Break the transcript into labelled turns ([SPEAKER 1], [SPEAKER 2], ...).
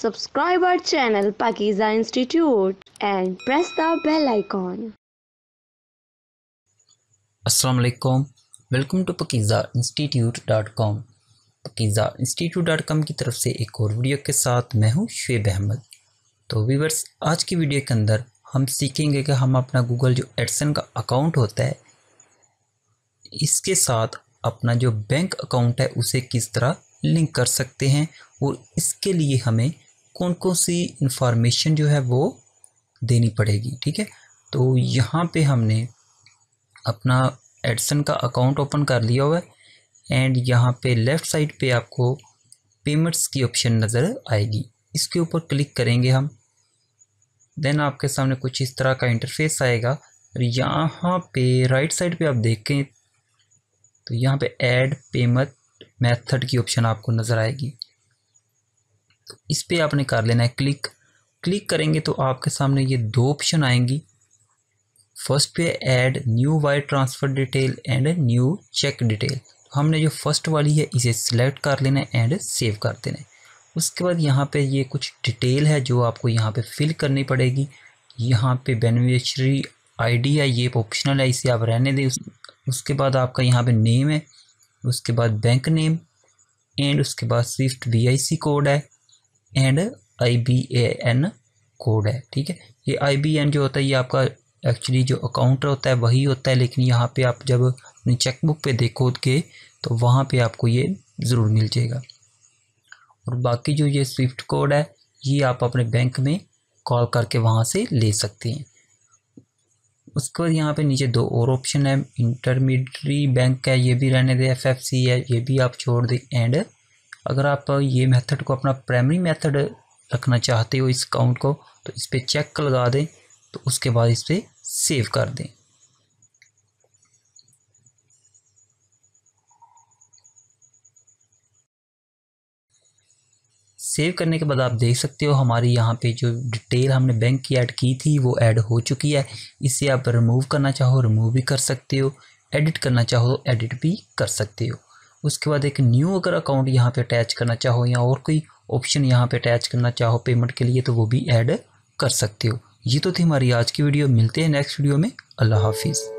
[SPEAKER 1] subscribe our channel Pakiza Institute and press the bell icon. Assalamu alaikum. Welcome to pakizainstitute.com. pakizainstitute.com की तरफ से एक और video के साथ मैं हूँ शुएब अहमद तो व्यूवर्स आज की वीडियो के अंदर हम सीखेंगे कि हम अपना गूगल जो एडसन का अकाउंट होता है इसके साथ अपना जो बैंक अकाउंट है उसे किस तरह लिंक कर सकते हैं और इसके लिए हमें कौन कौन सी इंफॉर्मेशन जो है वो देनी पड़ेगी ठीक है तो यहाँ पे हमने अपना एडसन का अकाउंट ओपन कर लिया हुआ है एंड यहाँ पे लेफ़्ट साइड पे आपको पेमेंट्स की ऑप्शन नज़र आएगी इसके ऊपर क्लिक करेंगे हम देन आपके सामने कुछ इस तरह का इंटरफेस आएगा और यहाँ पे राइट साइड पे आप देखें तो यहाँ पे ऐड पेमेंट मेथड की ऑप्शन आपको नज़र आएगी तो इस पर आपने कर लेना है क्लिक क्लिक करेंगे तो आपके सामने ये दो ऑप्शन आएंगी फर्स्ट पे add new wire transfer detail and new cheque detail तो हमने जो फर्स्ट वाली है इसे सिलेक्ट कर लेना है एंड सेव कर देना है उसके बाद यहाँ पे ये कुछ डिटेल है जो आपको यहाँ पे फिल करनी पड़ेगी यहाँ पे बेनिफिशरी आईडी है ये ऑप्शनल है इसे आप रहने दें उसके बाद आपका यहाँ पर नेम है उसके बाद बैंक नेम एंड उसके बाद स्विफ्ट वी कोड है and I B A N code है ठीक है ये आई बी एन जो होता है ये आपका एक्चुअली जो अकाउंट होता है वही होता है लेकिन यहाँ पे आप जब अपनी चेकबुक पे के तो वहाँ पे आपको ये ज़रूर मिल जाएगा और बाकी जो ये स्विफ्ट कोड है ये आप अपने बैंक में कॉल करके वहाँ से ले सकते हैं उसके बाद यहाँ पे नीचे दो और ऑप्शन है इंटरमीडरी बैंक है ये भी रहने दें एफ है ये भी आप छोड़ दें एंड अगर आप ये मेथड को अपना प्राइमरी मेथड रखना चाहते हो इस अकाउंट को तो इस पर चेक लगा दें तो उसके बाद इस पर सेव कर दें सेव करने के बाद आप देख सकते हो हमारी यहाँ पे जो डिटेल हमने बैंक की ऐड की थी वो ऐड हो चुकी है इसे आप रिमूव करना चाहो रिमूव भी कर सकते हो एडिट करना चाहो एडिट तो भी कर सकते हो उसके बाद एक न्यू अगर अकाउंट यहाँ पे अटैच करना चाहो या और कोई ऑप्शन यहाँ पे अटैच करना चाहो पेमेंट के लिए तो वो भी ऐड कर सकते हो ये तो थी हमारी आज की वीडियो मिलते हैं नेक्स्ट वीडियो में अल्लाह हाफिज़